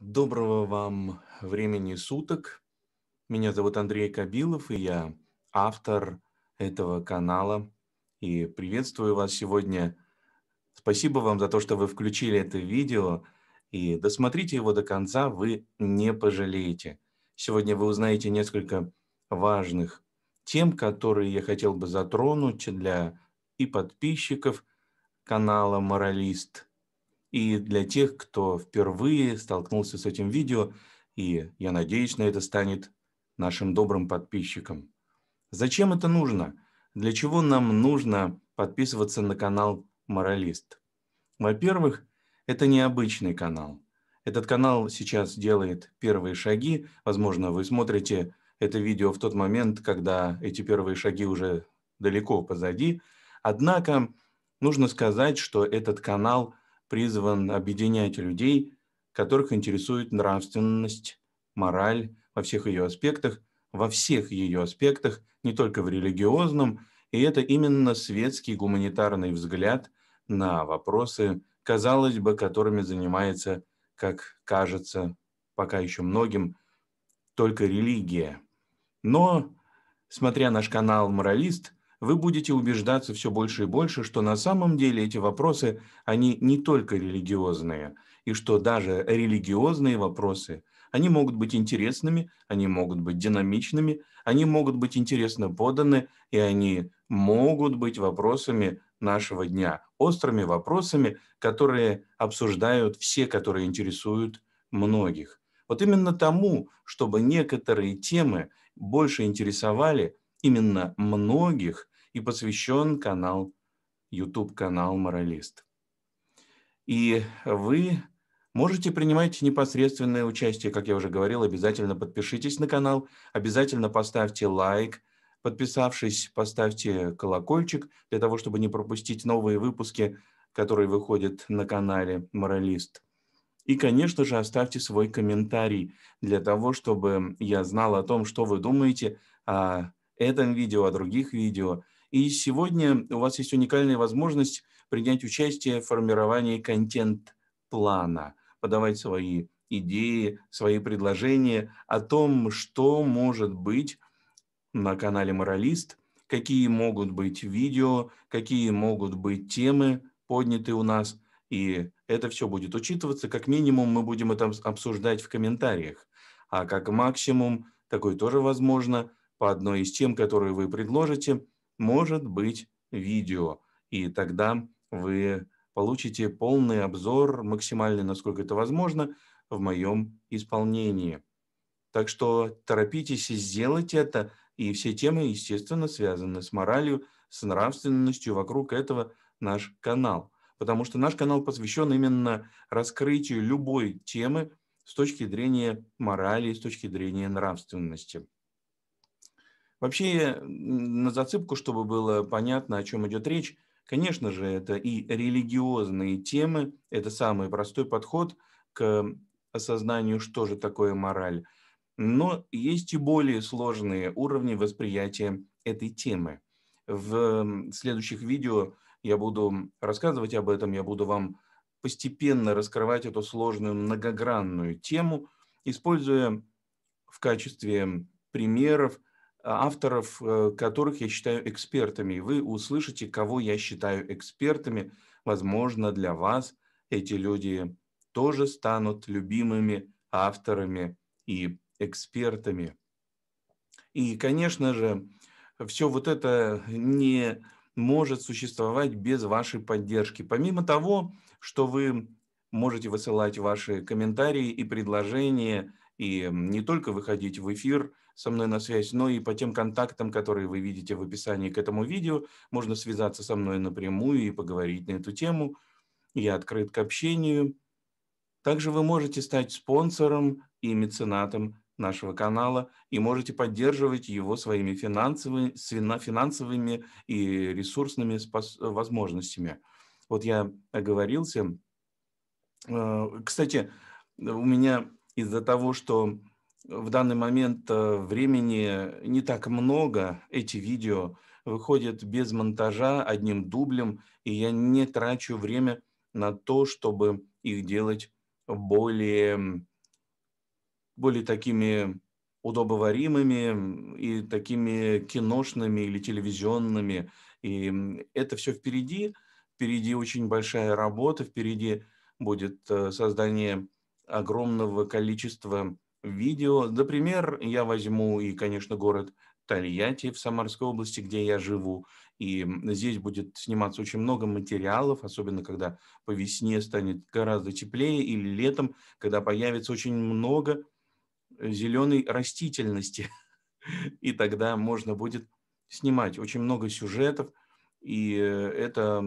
Доброго вам времени суток. Меня зовут Андрей Кабилов, и я автор этого канала. И приветствую вас сегодня. Спасибо вам за то, что вы включили это видео. И досмотрите его до конца, вы не пожалеете. Сегодня вы узнаете несколько важных тем, которые я хотел бы затронуть для и подписчиков канала «Моралист», и для тех, кто впервые столкнулся с этим видео, и я надеюсь, на это станет нашим добрым подписчиком. Зачем это нужно? Для чего нам нужно подписываться на канал «Моралист»? Во-первых, это необычный канал. Этот канал сейчас делает первые шаги. Возможно, вы смотрите это видео в тот момент, когда эти первые шаги уже далеко позади. Однако нужно сказать, что этот канал призван объединять людей, которых интересует нравственность, мораль во всех ее аспектах, во всех ее аспектах, не только в религиозном, и это именно светский гуманитарный взгляд на вопросы, казалось бы, которыми занимается, как кажется, пока еще многим, только религия. Но, смотря наш канал «Моралист», вы будете убеждаться все больше и больше, что на самом деле эти вопросы, они не только религиозные, и что даже религиозные вопросы, они могут быть интересными, они могут быть динамичными, они могут быть интересно поданы, и они могут быть вопросами нашего дня, острыми вопросами, которые обсуждают все, которые интересуют многих. Вот именно тому, чтобы некоторые темы больше интересовали – именно многих и посвящен канал, YouTube-канал «Моралист». И вы можете принимать непосредственное участие, как я уже говорил, обязательно подпишитесь на канал, обязательно поставьте лайк, подписавшись, поставьте колокольчик для того, чтобы не пропустить новые выпуски, которые выходят на канале «Моралист». И, конечно же, оставьте свой комментарий для того, чтобы я знал о том, что вы думаете о этом видео, о других видео. И сегодня у вас есть уникальная возможность принять участие в формировании контент-плана, подавать свои идеи, свои предложения о том, что может быть на канале «Моралист», какие могут быть видео, какие могут быть темы, подняты у нас. И это все будет учитываться. Как минимум мы будем это обсуждать в комментариях. А как максимум, такое тоже возможно, по одной из тем, которые вы предложите, может быть видео. И тогда вы получите полный обзор, максимальный, насколько это возможно, в моем исполнении. Так что торопитесь и сделайте это. И все темы, естественно, связаны с моралью, с нравственностью. Вокруг этого наш канал. Потому что наш канал посвящен именно раскрытию любой темы с точки зрения морали, с точки зрения нравственности. Вообще, на зацепку, чтобы было понятно, о чем идет речь, конечно же, это и религиозные темы, это самый простой подход к осознанию, что же такое мораль. Но есть и более сложные уровни восприятия этой темы. В следующих видео я буду рассказывать об этом, я буду вам постепенно раскрывать эту сложную многогранную тему, используя в качестве примеров – авторов, э, которых я считаю экспертами. вы услышите, кого я считаю экспертами. Возможно, для вас эти люди тоже станут любимыми авторами и экспертами. И, конечно же, все вот это не может существовать без вашей поддержки. Помимо того, что вы можете высылать ваши комментарии и предложения, и не только выходить в эфир – со мной на связь, но и по тем контактам, которые вы видите в описании к этому видео, можно связаться со мной напрямую и поговорить на эту тему. Я открыт к общению. Также вы можете стать спонсором и меценатом нашего канала и можете поддерживать его своими финансовыми, финансовыми и ресурсными возможностями. Вот я оговорился. Э, кстати, у меня из-за того, что в данный момент э, времени не так много. Эти видео выходят без монтажа, одним дублем, и я не трачу время на то, чтобы их делать более, более такими удобоваримыми и такими киношными или телевизионными. И это все впереди. Впереди очень большая работа, впереди будет э, создание огромного количества видео. Например, я возьму и, конечно, город Тольятти в Самарской области, где я живу. И здесь будет сниматься очень много материалов, особенно когда по весне станет гораздо теплее или летом, когда появится очень много зеленой растительности. И тогда можно будет снимать очень много сюжетов, и э, это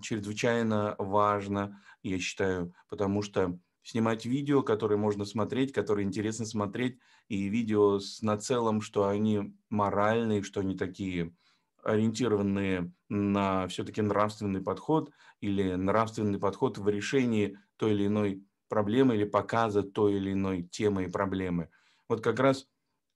чрезвычайно важно, я считаю, потому что снимать видео, которые можно смотреть, которые интересно смотреть, и видео с нацелом, что они моральные, что они такие ориентированные на все-таки нравственный подход или нравственный подход в решении той или иной проблемы или показа той или иной темы и проблемы. Вот как раз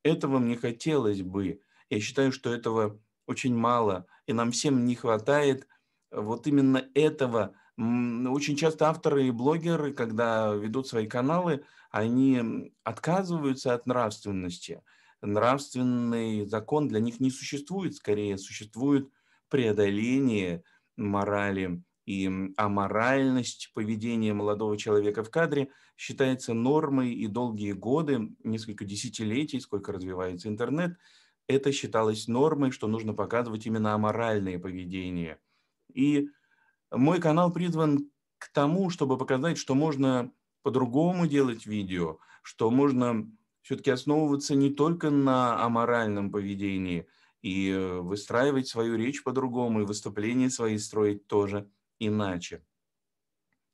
этого мне хотелось бы. Я считаю, что этого очень мало, и нам всем не хватает вот именно этого очень часто авторы и блогеры, когда ведут свои каналы, они отказываются от нравственности. Нравственный закон для них не существует, скорее существует преодоление морали и аморальность поведения молодого человека в кадре считается нормой и долгие годы, несколько десятилетий, сколько развивается интернет, это считалось нормой, что нужно показывать именно аморальное поведение. И мой канал призван к тому, чтобы показать, что можно по-другому делать видео, что можно все-таки основываться не только на аморальном поведении и э, выстраивать свою речь по-другому, и выступления свои строить тоже иначе.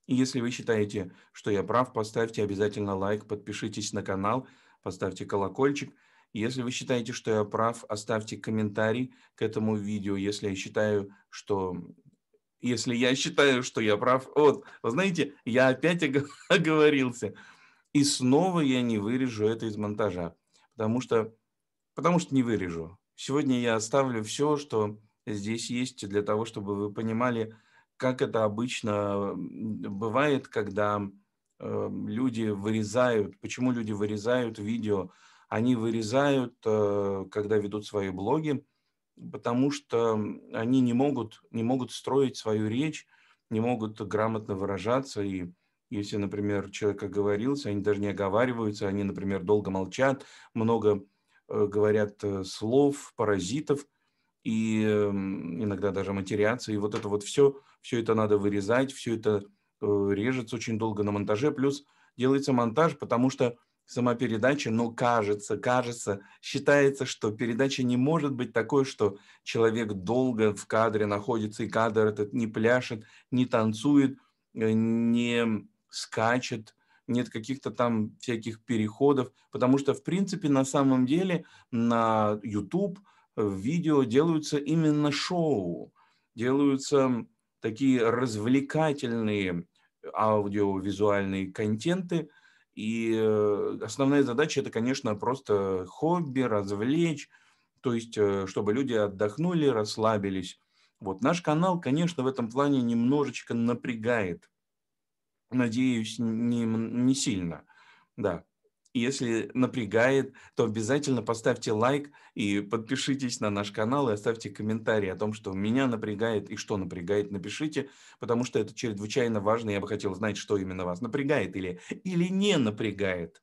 если вы считаете, что я прав, поставьте обязательно лайк, подпишитесь на канал, поставьте колокольчик. Если вы считаете, что я прав, оставьте комментарий к этому видео. Если я считаю, что если я считаю, что я прав. Вот, вы знаете, я опять оговорился. И снова я не вырежу это из монтажа, потому что, потому что не вырежу. Сегодня я оставлю все, что здесь есть для того, чтобы вы понимали, как это обычно бывает, когда э, люди вырезают, почему люди вырезают видео, они вырезают, э, когда ведут свои блоги, потому что они не могут, не могут строить свою речь, не могут грамотно выражаться. И если, например, человек оговорился, они даже не оговариваются, они, например, долго молчат, много э, говорят э, слов, паразитов, и эм, иногда даже матерятся. И вот это вот все, все это надо вырезать, все это э, режется очень долго на монтаже. Плюс делается монтаж, потому что сама передача, но кажется, кажется, считается, что передача не может быть такой, что человек долго в кадре находится, и кадр этот не пляшет, не танцует, э, не скачет, нет каких-то там всяких переходов, потому что, в принципе, на самом деле на YouTube э, видео делаются именно шоу, делаются такие развлекательные э, аудиовизуальные контенты – и э, основная задача – это, конечно, просто хобби, развлечь, то есть э, чтобы люди отдохнули, расслабились. Вот наш канал, конечно, в этом плане немножечко напрягает. Надеюсь, не, не сильно. Да, если напрягает, то обязательно поставьте лайк и подпишитесь на наш канал и оставьте комментарий о том, что меня напрягает и что напрягает, напишите, потому что это чрезвычайно важно. Я бы хотел знать, что именно вас напрягает или, или не напрягает.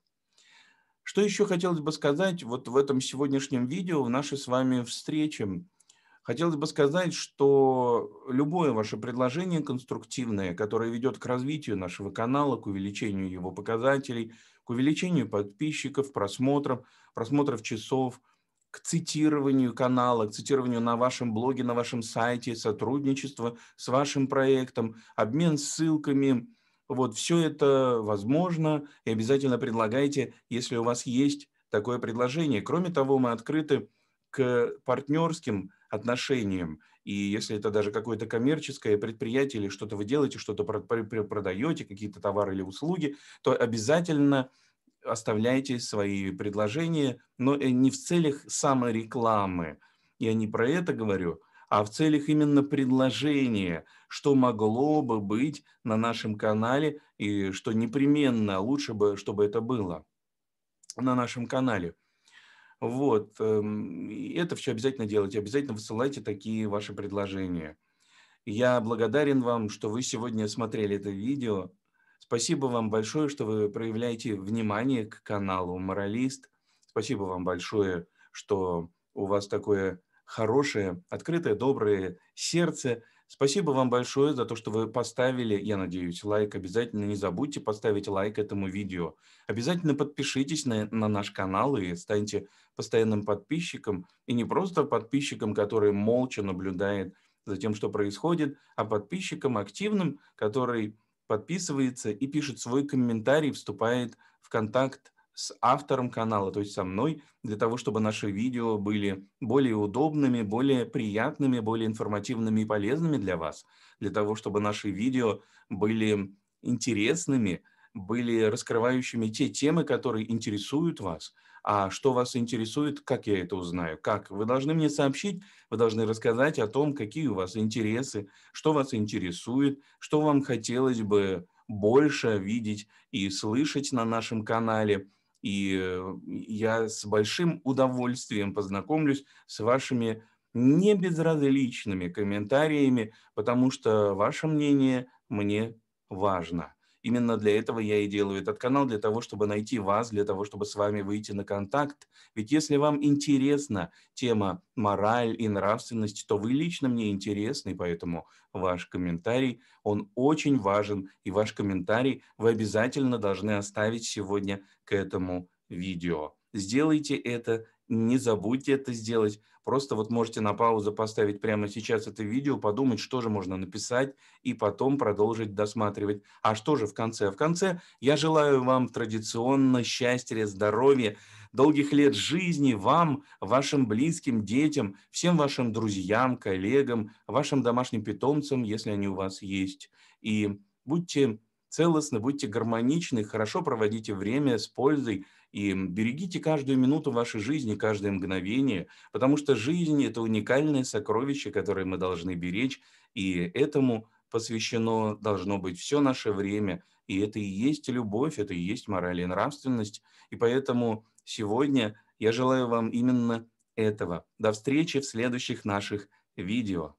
Что еще хотелось бы сказать вот в этом сегодняшнем видео, в нашей с вами встрече? Хотелось бы сказать, что любое ваше предложение конструктивное, которое ведет к развитию нашего канала, к увеличению его показателей, увеличению подписчиков, просмотров, просмотров часов, к цитированию канала, к цитированию на вашем блоге, на вашем сайте, сотрудничество с вашим проектом, обмен ссылками. Вот все это возможно и обязательно предлагайте, если у вас есть такое предложение. Кроме того, мы открыты к партнерским отношениям. И если это даже какое-то коммерческое предприятие или что-то вы делаете, что-то продаете, какие-то товары или услуги, то обязательно оставляйте свои предложения, но э, не в целях саморекламы. Я не про это говорю, а в целях именно предложения, что могло бы быть на нашем канале и что непременно лучше бы, чтобы это было на нашем канале. Вот. Эм, это все обязательно делайте, обязательно высылайте такие ваши предложения. Я благодарен вам, что вы сегодня смотрели это видео. Спасибо вам большое, что вы проявляете внимание к каналу «Моралист». Спасибо вам большое, что у вас такое хорошее, открытое, доброе сердце. Спасибо вам большое за то, что вы поставили, я надеюсь, лайк. Обязательно не забудьте поставить лайк этому видео. Обязательно подпишитесь на, на наш канал и станьте постоянным подписчиком. И не просто подписчиком, который молча наблюдает за тем, что происходит, а подписчиком активным, который подписывается и пишет свой комментарий, вступает в контакт с автором канала, то есть со мной, для того, чтобы наши видео были более удобными, более приятными, более информативными и полезными для вас, для того, чтобы наши видео были интересными, были раскрывающими те темы, которые интересуют вас. А что вас интересует, как я это узнаю? Как? Вы должны мне сообщить, вы должны рассказать о том, какие у вас интересы, что вас интересует, что вам хотелось бы больше видеть и слышать на нашем канале – и э, я с большим удовольствием познакомлюсь с вашими не безразличными комментариями, потому что ваше мнение мне важно. Именно для этого я и делаю этот канал, для того, чтобы найти вас, для того, чтобы с вами выйти на контакт. Ведь если вам интересна тема мораль и нравственность, то вы лично мне интересны, поэтому ваш комментарий, он очень важен, и ваш комментарий вы обязательно должны оставить сегодня к этому видео. Сделайте это не забудьте это сделать. Просто вот можете на паузу поставить прямо сейчас это видео, подумать, что же можно написать, и потом продолжить досматривать. А что же в конце? В конце я желаю вам традиционно счастья, здоровья, долгих лет жизни вам, вашим близким, детям, всем вашим друзьям, коллегам, вашим домашним питомцам, если они у вас есть. И будьте целостны, будьте гармоничны, хорошо проводите время с пользой – и берегите каждую минуту вашей жизни, каждое мгновение, потому что жизнь – это уникальное сокровище, которое мы должны беречь, и этому посвящено должно быть все наше время, и это и есть любовь, это и есть мораль и нравственность. И поэтому сегодня я желаю вам именно этого. До встречи в следующих наших видео.